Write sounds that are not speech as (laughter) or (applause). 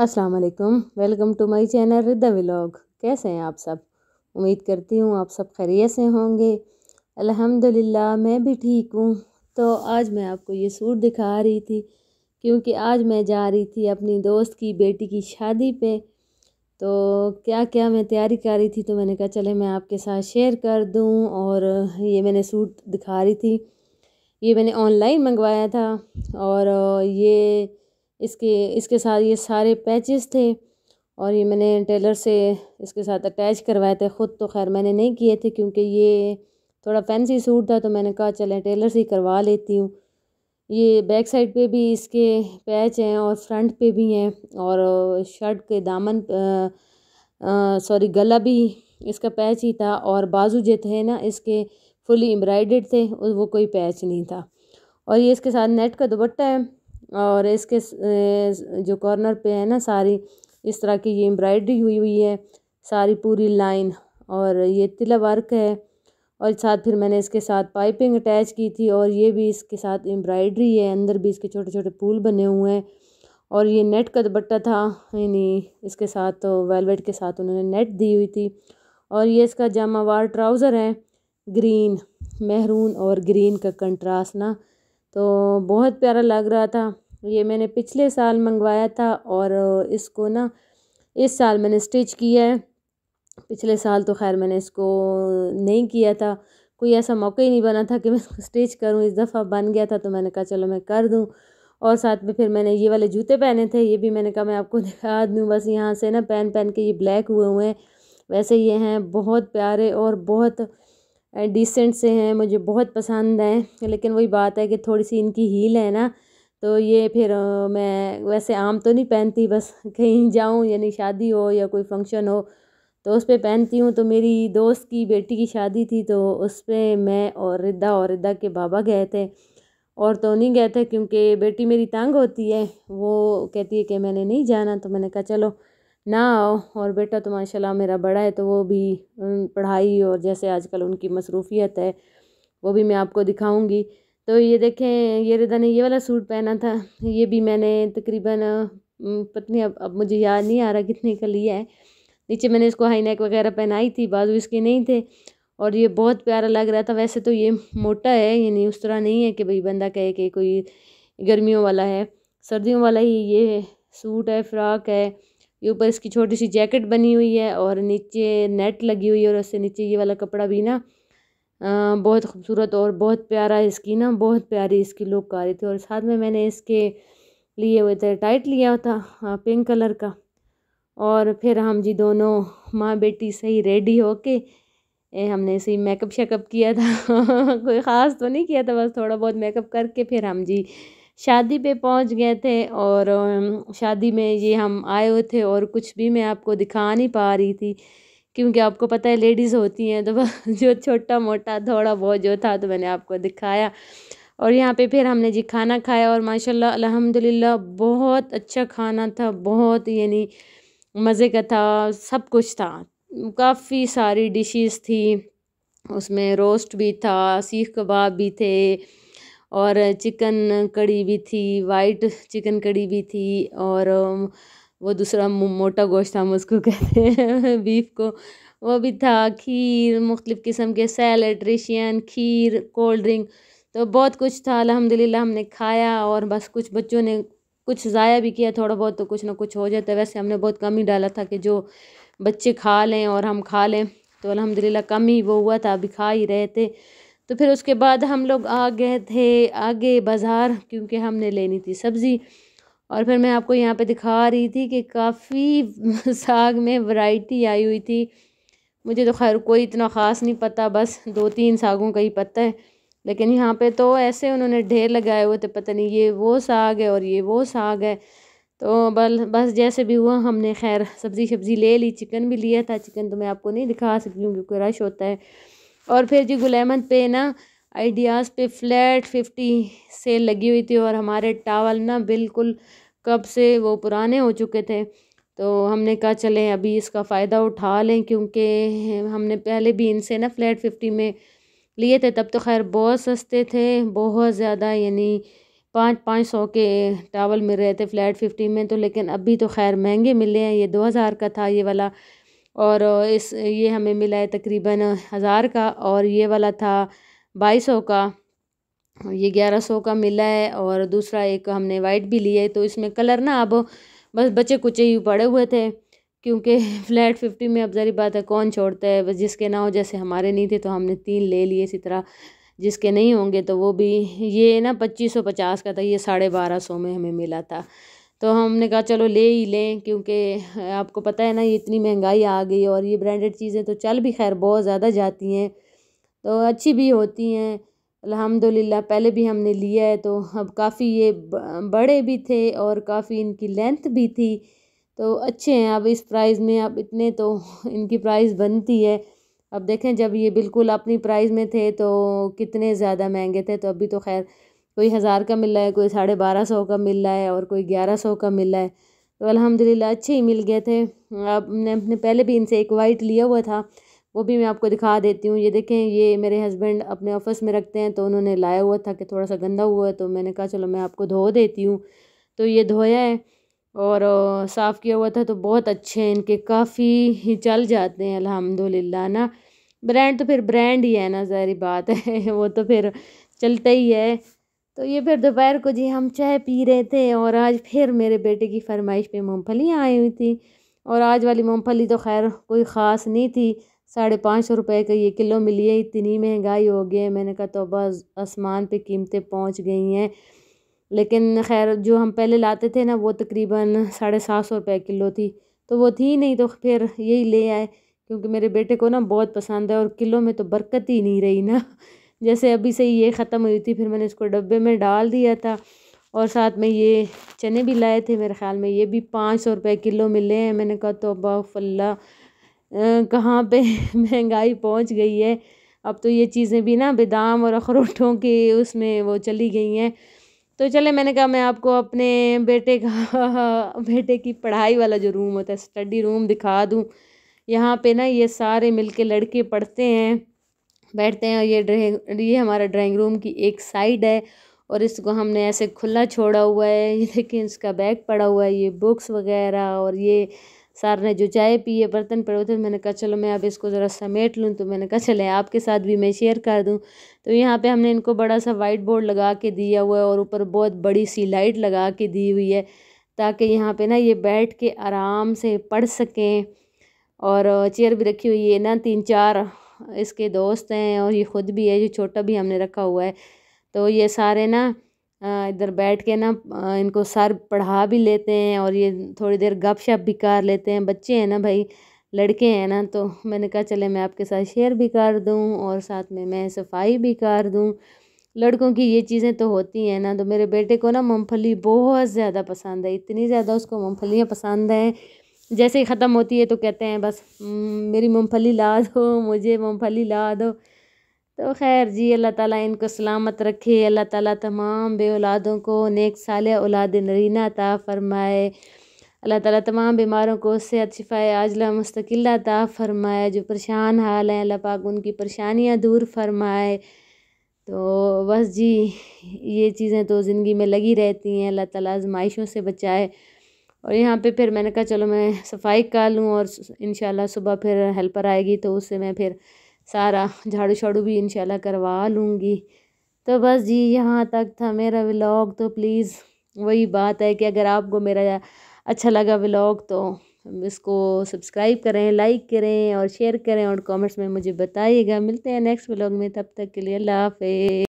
अस्सलाम वालेकुम welcome to my channel Rida vlog कैसे हैं आप सब उम्मीद करती हूँ आप सब खैरियत से होंगे अल्हम्दुलिल्लाह मैं भी ठीक हूँ तो आज मैं आपको ये सूट दिखा रही थी क्योंकि आज मैं जा रही थी अपनी दोस्त की बेटी की शादी पे तो क्या क्या मैं तैयारी कर रही थी तो मैंने कहा चले मैं आपके साथ शेयर कर दूँ और ये मैंने सूट दिखा रही थी ये मैंने ऑनलाइन मंगवाया था और ये इसके इसके साथ ये सारे पैचेस थे और ये मैंने टेलर से इसके साथ अटैच करवाए थे ख़ुद तो खैर मैंने नहीं किए थे क्योंकि ये थोड़ा फैंसी सूट था तो मैंने कहा चलें टेलर से करवा लेती हूँ ये बैक साइड पे भी इसके पैच हैं और फ्रंट पे भी हैं और शर्ट के दामन सॉरी गला भी इसका पैच ही था और बाजू जो थे ना इसके फुली एम्ब्रॉयड थे वो कोई पैच नहीं था और ये इसके साथ नेट का दुपट्टा है और इसके जो कॉर्नर पे है ना सारी इस तरह की ये एम्ब्रॉयडरी हुई हुई है सारी पूरी लाइन और ये तिला वर्क है और साथ फिर मैंने इसके साथ पाइपिंग अटैच की थी और ये भी इसके साथ एम्ब्रॉयडरी है अंदर भी इसके छोटे छोटे फूल बने हुए हैं और ये नेट का दुपट्टा था यानी इसके साथ तो वेलवेट के साथ उन्होंने नेट दी हुई थी और ये इसका जामावार ट्राउज़र है ग्रीन महरून और ग्रीन का कंट्रास्ट ना तो बहुत प्यारा लग रहा था ये मैंने पिछले साल मंगवाया था और इसको ना इस साल मैंने स्टिच किया है पिछले साल तो खैर मैंने इसको नहीं किया था कोई ऐसा मौका ही नहीं बना था कि मैं इसको स्टिच करूँ इस दफ़ा बन गया था तो मैंने कहा चलो मैं कर दूँ और साथ में फिर मैंने ये वाले जूते पहने थे ये भी मैंने कहा मैं आपको (laughs) दिखा दूँ बस यहाँ से ना पहन पहन के ये ब्लैक हुए हुए हैं वैसे ये हैं बहुत प्यारे और बहुत डिसेंट से हैं मुझे बहुत पसंद हैं लेकिन वही बात है कि थोड़ी सी इनकी हील है ना तो ये फिर मैं वैसे आम तो नहीं पहनती बस कहीं जाऊँ यानी शादी हो या कोई फंक्शन हो तो उस पर पहनती हूँ तो मेरी दोस्त की बेटी की शादी थी तो उस पर मैं और रिद्धा और रिद्धा के बाबा गए थे और तो नहीं गए थे क्योंकि बेटी मेरी तंग होती है वो कहती है कि मैंने नहीं जाना तो मैंने कहा चलो ना आओ और बेटा तो माशाल्लाह मेरा बड़ा है तो वो भी पढ़ाई और जैसे आजकल उनकी मसरूफियत है वो भी मैं आपको दिखाऊंगी तो ये देखें ये रिदा ने ये वाला सूट पहना था ये भी मैंने तकरीबन पत्नी अब अब मुझे याद नहीं आ रहा कितने का लिया है नीचे मैंने इसको हाई नेक वगैरह पहनाई थी बाजू इसके नहीं थे और ये बहुत प्यारा लग रहा था वैसे तो ये मोटा है यानी उस तरह नहीं है कि भाई बंदा कहे कि कोई गर्मियों वाला है सर्दियों वाला ही ये सूट है फ्रॉक है ये ऊपर इसकी छोटी सी जैकेट बनी हुई है और नीचे नेट लगी हुई है और उससे नीचे ये वाला कपड़ा भी ना बहुत खूबसूरत और बहुत प्यारा इसकी ना बहुत प्यारी इसकी लुक आ रही थी और साथ में मैंने इसके लिए हुए थे टाइट लिया था पिंक कलर का और फिर हम जी दोनों माँ बेटी सही रेडी होके के हमने सही मेकअप शेकअप किया था (laughs) कोई ख़ास तो नहीं किया था बस थोड़ा बहुत मेकअप करके फिर हम जी शादी पे पहुंच गए थे और शादी में ये हम आए हुए थे और कुछ भी मैं आपको दिखा नहीं पा रही थी क्योंकि आपको पता है लेडीज़ होती हैं तो (laughs) जो छोटा मोटा थोड़ा बहुत जो था तो मैंने आपको दिखाया और यहाँ पे फिर हमने जी खाना खाया और माशाल्लाह अल्हम्दुलिल्लाह बहुत अच्छा खाना था बहुत यानी मज़े का था सब कुछ था काफ़ी सारी डिशेस थी उसमें रोस्ट भी था सीख कबाब भी थे और चिकन कड़ी भी थी वाइट चिकन कड़ी भी थी और वो दूसरा मोटा गोश्त हम उसको कहते हैं (laughs) बीफ को वो भी था खीर मुख्तु किस्म के सैलड रेशियन खीर कोल्ड ड्रिंक तो बहुत कुछ था अलहमदिल्ला हमने खाया और बस कुछ बच्चों ने कुछ ज़ाया भी किया थोड़ा बहुत तो कुछ ना कुछ हो जाता है वैसे हमने बहुत कम ही डाला था कि जो बच्चे खा लें और हम खा लें तो अलहमदिल्ला कम ही वो हुआ था अभी खा ही रहे थे तो फिर उसके बाद हम लोग आ गए थे आगे बाज़ार क्योंकि हमने लेनी थी सब्ज़ी और फिर मैं आपको यहाँ पे दिखा रही थी कि काफ़ी (laughs) साग में वैरायटी आई हुई थी मुझे तो खैर कोई इतना ख़ास नहीं पता बस दो तीन सागों का ही पता है लेकिन यहाँ पे तो ऐसे उन्होंने ढेर लगाए हुए थे पता नहीं ये वो साग है और ये वो साग है तो बल बस जैसे भी हुआ हमने खैर सब्ज़ी सब्ज़ी ले ली चिकन भी लिया था चिकन तो मैं आपको नहीं दिखा सकती हूँ क्योंकि रश होता है और फिर जी गुलैमद पे ना आइडियाज़ पे फ्लैट फिफ्टी सेल लगी हुई थी और हमारे टावल ना बिल्कुल कब से वो पुराने हो चुके थे तो हमने कहा चलें अभी इसका फ़ायदा उठा लें क्योंकि हमने पहले भी इनसे ना फ्लैट फिफ्टी में लिए थे तब तो खैर बहुत सस्ते थे बहुत ज़्यादा यानी पाँच पाँच सौ के टावल मिल रहे थे फ्लैट फिफ्टी में तो लेकिन अभी तो खैर महंगे मिले हैं ये दो हज़ार का था ये वाला और इस ये हमें मिला है तकरीबन हज़ार का और ये वाला था बाईस सौ का ये ग्यारह सौ का मिला है और दूसरा एक हमने वाइट भी लिया है तो इसमें कलर ना अब बस बचे कुचे ही पड़े हुए थे क्योंकि फ्लैट (laughs) फिफ्टी में अब जारी बात है कौन छोड़ता है बस जिसके ना हो जैसे हमारे नहीं थे तो हमने तीन ले लिए इसी तरह जिसके नहीं होंगे तो वो भी ये ना पच्चीस सौ पचास का था ये साढ़े बारह सौ में हमें मिला था तो हमने कहा चलो ले ही लें क्योंकि आपको पता है ना ये इतनी महंगाई आ गई और ये ब्रांडेड चीज़ें तो चल भी खैर बहुत ज़्यादा जाती हैं तो अच्छी भी होती हैं अल्हम्दुलिल्लाह पहले भी हमने लिया है तो अब काफ़ी ये बड़े भी थे और काफ़ी इनकी लेंथ भी थी तो अच्छे हैं अब इस प्राइस में अब इतने तो इनकी प्राइस बनती है अब देखें जब ये बिल्कुल अपनी प्राइस में थे तो कितने ज़्यादा महंगे थे तो अभी तो खैर कोई हज़ार का मिल रहा है कोई साढ़े बारह सौ का मिल रहा है और कोई ग्यारह सौ का मिल रहा है तो अल्हम्दुलिल्लाह अच्छे ही मिल गए थे अब हमने पहले भी इनसे एक वाइट लिया हुआ था वो भी मैं आपको दिखा देती हूँ ये देखें ये मेरे हस्बैंड अपने ऑफ़िस में रखते हैं तो उन्होंने लाया हुआ था कि थोड़ा सा गंदा हुआ है तो मैंने कहा चलो मैं आपको धो देती हूँ तो ये धोया है और साफ़ किया हुआ था तो बहुत अच्छे हैं इनके काफ़ी ही चल जाते हैं अल्हम्दुलिल्लाह ना ब्रांड तो फिर ब्रांड ही है ना ज़ाहरी बात है (laughs) वो तो फिर चलता ही है तो ये फिर दोपहर को जी हम चाय पी रहे थे और आज फिर मेरे बेटे की फरमाइश पर मूँगफलियाँ आई हुई थी और आज वाली मूँगफली तो खैर कोई ख़ास नहीं थी साढ़े पाँच सौ रुपए का ये किलो मिली है इतनी महंगाई हो गई है मैंने कहा तोबा आसमान पे कीमतें पहुंच गई हैं लेकिन खैर जो हम पहले लाते थे ना वो तकरीबन साढ़े सात सौ रुपये किलो थी तो वो थी नहीं तो फिर यही ले आए क्योंकि मेरे बेटे को ना बहुत पसंद है और किलो में तो बरकत ही नहीं रही ना (laughs) जैसे अभी से ये ख़त्म हुई थी फिर मैंने इसको डब्बे में डाल दिया था और साथ में ये चने भी लाए थे मेरे ख्याल में ये भी पाँच सौ रुपये किलो मिले हैं मैंने कहा तो फल्ला कहाँ पे (laughs) महंगाई पहुँच गई है अब तो ये चीज़ें भी ना बादाम और अखरोटों की उसमें वो चली गई हैं तो चले मैंने कहा मैं आपको अपने बेटे का (laughs) बेटे की पढ़ाई वाला जो रूम होता है स्टडी रूम दिखा दूँ यहाँ पे ना ये सारे मिलके लड़के पढ़ते हैं बैठते हैं और ये ड्राइंग ये हमारा ड्राइंग रूम की एक साइड है और इसको हमने ऐसे खुला छोड़ा हुआ है ये (laughs) देखिए इसका बैग पड़ा हुआ है ये बुक्स वगैरह और ये सर ने जो चाय पिए बर्तन पड़े थे मैंने कहा चलो मैं अब इसको ज़रा समेट लूँ तो मैंने कहा चले आपके साथ भी मैं शेयर कर दूँ तो यहाँ पे हमने इनको बड़ा सा वाइट बोर्ड लगा के दिया हुआ है और ऊपर बहुत बड़ी सी लाइट लगा के दी हुई है ताकि यहाँ पे ना ये बैठ के आराम से पढ़ सकें और चेयर भी रखी हुई है ना तीन चार इसके दोस्त हैं और ये ख़ुद भी है जो छोटा भी हमने रखा हुआ है तो ये सारे ना इधर बैठ के ना इनको सर पढ़ा भी लेते हैं और ये थोड़ी देर गप शप भी कर लेते हैं बच्चे हैं ना भाई लड़के हैं ना तो मैंने कहा चले मैं आपके साथ शेयर भी कर दूँ और साथ में मैं सफाई भी कर दूँ लड़कों की ये चीज़ें तो होती हैं ना तो मेरे बेटे को ना मूँगफली बहुत ज़्यादा पसंद है इतनी ज़्यादा उसको मूँगफलियाँ पसंद हैं जैसे ही ख़त्म होती है तो कहते हैं बस मेरी मूँगफली ला दो मुझे मूँगफली ला दो तो खैर जी अल्लाह ताला इनको सलामत रखे अल्लाह ताला तमाम बे औलादों को नेक साल औलाद नरीना ता फ़रमाए अल्लाह ताला तमाम बीमारों को सेहत शिफाए आजला मुस्तकिल ता फ़रमाए जो परेशान हाल हैं अल्लाह पाक उनकी परेशानियाँ दूर फरमाए तो बस जी ये चीज़ें तो ज़िंदगी में लगी रहती हैं अल्लाह ताला आजमाइशों से बचाए और यहाँ पर फिर मैंने कहा चलो मैं सफाई कर लूँ और इन सुबह फिर हेल्पर आएगी तो उससे मैं फिर सारा झाड़ू झाड़ू भी इनशाला करवा लूँगी तो बस जी यहाँ तक था मेरा व्लॉग तो प्लीज़ वही बात है कि अगर आपको मेरा अच्छा लगा व्लॉग तो इसको सब्सक्राइब करें लाइक करें और शेयर करें और कमेंट्स में मुझे बताइएगा मिलते हैं नेक्स्ट व्लॉग में तब तक के लिए अल्लाह हाफ़